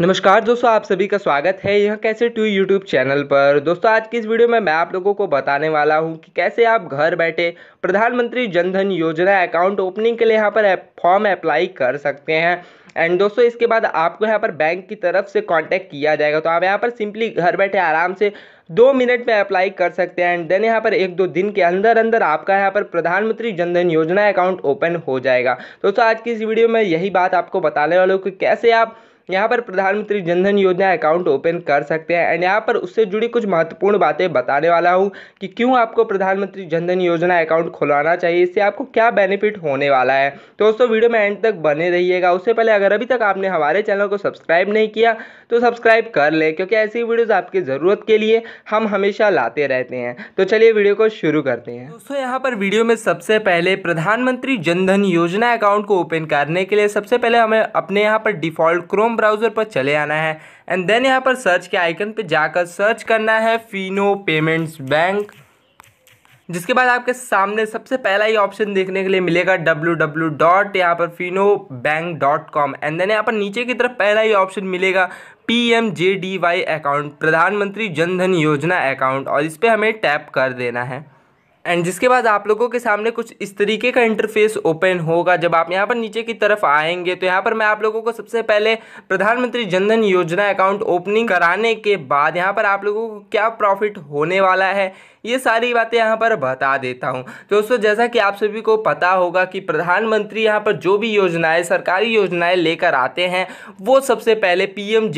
नमस्कार दोस्तों आप सभी का स्वागत है यह कैसे टू यूट्यूब चैनल पर दोस्तों आज की इस वीडियो में मैं आप लोगों को बताने वाला हूं कि कैसे आप घर बैठे प्रधानमंत्री जनधन योजना अकाउंट ओपनिंग के लिए यहाँ पर फॉर्म अप्लाई कर सकते हैं एंड दोस्तों इसके बाद आपको यहाँ पर बैंक की तरफ से कॉन्टैक्ट किया जाएगा तो आप यहाँ पर सिंपली घर बैठे आराम से दो मिनट में अप्लाई कर सकते हैं एंड देन यहाँ पर एक दो दिन के अंदर अंदर आपका यहाँ पर प्रधानमंत्री जनधन योजना अकाउंट ओपन हो जाएगा दोस्तों आज की इस वीडियो में यही बात आपको बताने वाले हूँ कि कैसे आप यहाँ पर प्रधानमंत्री जनधन योजना अकाउंट ओपन कर सकते हैं एंड यहाँ पर उससे जुड़ी कुछ महत्वपूर्ण बातें बताने वाला हूँ कि क्यों आपको प्रधानमंत्री जनधन योजना अकाउंट खुलवाना चाहिए इससे आपको क्या बेनिफिट होने वाला है तो दोस्तों वीडियो में एंड तक बने रहिएगा उससे पहले अगर अभी तक आपने हमारे चैनल को सब्सक्राइब नहीं किया तो सब्सक्राइब कर लें क्योंकि ऐसी वीडियोज़ आपकी ज़रूरत के लिए हम हमेशा लाते रहते हैं तो चलिए वीडियो को शुरू करते हैं दोस्तों यहाँ पर वीडियो में सबसे पहले प्रधानमंत्री जनधन योजना अकाउंट को ओपन करने के लिए सबसे पहले हमें अपने यहाँ पर डिफॉल्ट क्रोम ब्राउज़र पर चले आना है एंड देन यहाँ पर सर्च के आइकन पे जाकर सर्च करना है फिनो पेमेंट्स बैंक जिसके बाद आपके सामने सबसे पहला ही ऑप्शन देखने के लिए मिलेगा डब्ल्यू डब्ल्यू डॉट यहाँ पर Fino bank dot com and then यहाँ पर नीचे की तरफ पहला ही ऑप्शन मिलेगा P M J D Y account Pradhanmantri Jandhan योजना अकाउंट और इस पर हमें टैप कर देना है एंड जिसके बाद आप लोगों के सामने कुछ इस तरीके का इंटरफेस ओपन होगा जब आप यहाँ पर नीचे की तरफ आएंगे तो यहाँ पर मैं आप लोगों को सबसे पहले प्रधानमंत्री जनधन योजना अकाउंट ओपनिंग कराने के बाद यहाँ पर आप लोगों को क्या प्रॉफिट होने वाला है ये सारी बातें यहाँ पर बता देता हूँ दोस्तों जैसा कि आप सभी को पता होगा कि प्रधानमंत्री यहाँ पर जो भी योजनाएं सरकारी योजनाएं लेकर आते हैं वो सबसे पहले पी एम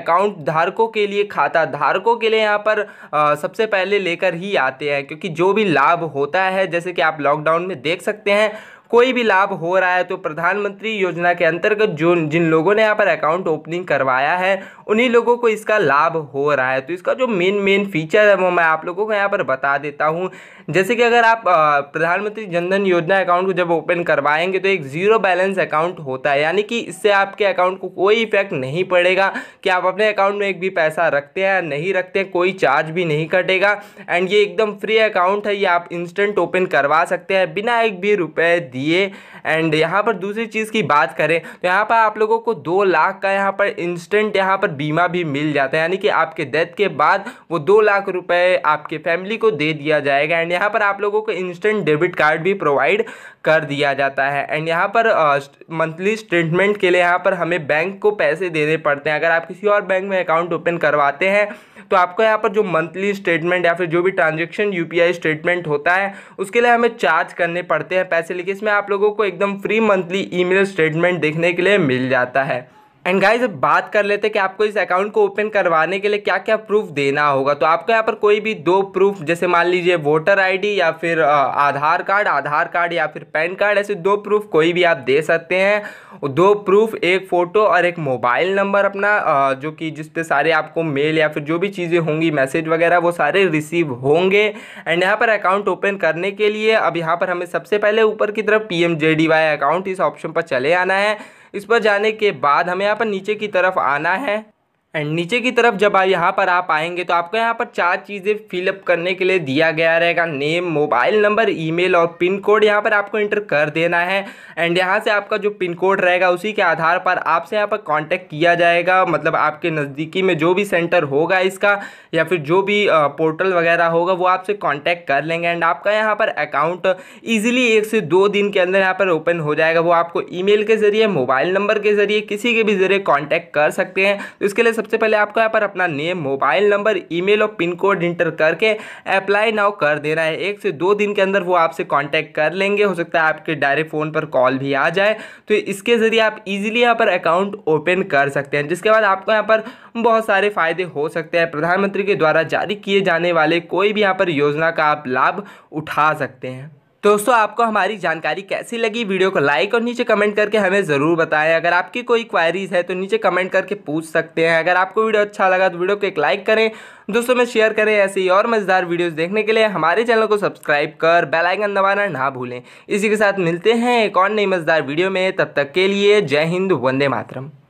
अकाउंट धारकों के लिए खाता धारकों के लिए यहाँ पर आ, सबसे पहले लेकर ही आते हैं क्योंकि जो भी लाभ होता है जैसे कि आप लॉकडाउन में देख सकते हैं कोई भी लाभ हो रहा है तो प्रधानमंत्री योजना के अंतर्गत जो जिन लोगों ने यहाँ पर अकाउंट ओपनिंग करवाया है उन्हीं लोगों को इसका लाभ हो रहा है तो इसका जो मेन मेन फीचर है वो मैं आप लोगों को यहाँ पर बता देता हूँ जैसे कि अगर आप प्रधानमंत्री जनधन योजना अकाउंट को जब ओपन करवाएंगे तो एक ज़ीरो बैलेंस अकाउंट होता है यानी कि इससे आपके अकाउंट को कोई इफेक्ट नहीं पड़ेगा कि आप अपने अकाउंट में एक भी पैसा रखते हैं नहीं रखते हैं कोई चार्ज भी नहीं कटेगा एंड ये एकदम फ्री अकाउंट है ये आप इंस्टेंट ओपन करवा सकते हैं बिना एक भी रुपये दिए एंड यहाँ पर दूसरी चीज़ की बात करें तो यहाँ पर आप लोगों को दो लाख का यहाँ पर इंस्टेंट यहाँ पर बीमा भी मिल जाता है यानी कि आपके डेथ के बाद वो दो लाख रुपये आपके फैमिली को दे दिया जाएगा एंड यहाँ पर आप लोगों को इंस्टेंट डेबिट कार्ड भी प्रोवाइड कर दिया जाता है एंड यहाँ पर मंथली स्टेटमेंट के लिए यहाँ पर हमें बैंक को पैसे देने पड़ते हैं अगर आप किसी और बैंक में अकाउंट ओपन करवाते हैं तो आपको यहाँ पर जो मंथली स्टेटमेंट या फिर जो भी ट्रांजेक्शन यू स्टेटमेंट होता है उसके लिए हमें चार्ज करने पड़ते हैं पैसे लेकिन इसमें आप लोगों को एकदम फ्री मंथली ई स्टेटमेंट देखने के लिए मिल जाता है एंड गाइज बात कर लेते हैं कि आपको इस अकाउंट को ओपन करवाने के लिए क्या क्या प्रूफ देना होगा तो आपको यहाँ पर कोई भी दो प्रूफ जैसे मान लीजिए वोटर आईडी या फिर आधार कार्ड आधार कार्ड या फिर पैन कार्ड ऐसे दो प्रूफ कोई भी आप दे सकते हैं दो प्रूफ एक फ़ोटो और एक मोबाइल नंबर अपना जो कि जिस सारे आपको मेल या फिर जो भी चीज़ें होंगी मैसेज वगैरह वो सारे रिसीव होंगे एंड यहाँ पर अकाउंट ओपन करने के लिए अब यहाँ पर हमें सबसे पहले ऊपर की तरफ पी अकाउंट इस ऑप्शन पर चले आना है इस पर जाने के बाद हमें यहाँ पर नीचे की तरफ आना है एंड नीचे की तरफ जब आप यहाँ पर आप आएंगे तो आपको यहाँ पर चार चीज़ें फिलअप करने के लिए दिया गया रहेगा नेम मोबाइल नंबर ईमेल और पिन कोड यहाँ पर आपको इंटर कर देना है एंड यहाँ से आपका जो पिन कोड रहेगा उसी के आधार पर आपसे यहाँ पर कांटेक्ट किया जाएगा मतलब आपके नज़दीकी में जो भी सेंटर होगा इसका या फिर जो भी पोर्टल वगैरह होगा वो आपसे कॉन्टैक्ट कर लेंगे एंड आपका यहाँ पर अकाउंट ईजिली एक से दो दिन के अंदर यहाँ पर ओपन हो जाएगा वो आपको ई के ज़रिए मोबाइल नंबर के ज़रिए किसी के भी ज़रिए कॉन्टैक्ट कर सकते हैं तो इसके लिए सबसे पहले आपको यहाँ पर अपना नेम मोबाइल नंबर ईमेल और पिन कोड इंटर करके अप्लाई नाउ कर देना है एक से दो दिन के अंदर वो आपसे कॉन्टैक्ट कर लेंगे हो सकता है आपके डायरेक्ट फ़ोन पर कॉल भी आ जाए तो इसके ज़रिए आप इजीली यहाँ पर अकाउंट ओपन कर सकते हैं जिसके बाद आपको यहाँ पर बहुत सारे फ़ायदे हो सकते हैं प्रधानमंत्री के द्वारा जारी किए जाने वाले कोई भी यहाँ पर योजना का आप लाभ उठा सकते हैं तो दोस्तों आपको हमारी जानकारी कैसी लगी वीडियो को लाइक और नीचे कमेंट करके हमें ज़रूर बताएं अगर आपकी कोई क्वायरीज है तो नीचे कमेंट करके पूछ सकते हैं अगर आपको वीडियो अच्छा लगा तो वीडियो को एक लाइक करें दोस्तों में शेयर करें ऐसे ही और मज़ेदार वीडियोस देखने के लिए हमारे चैनल को सब्सक्राइब कर बेलाइकन दबाना ना भूलें इसी के साथ मिलते हैं एक और नई मज़ेदार वीडियो में तब तक के लिए जय हिंद वंदे मातरम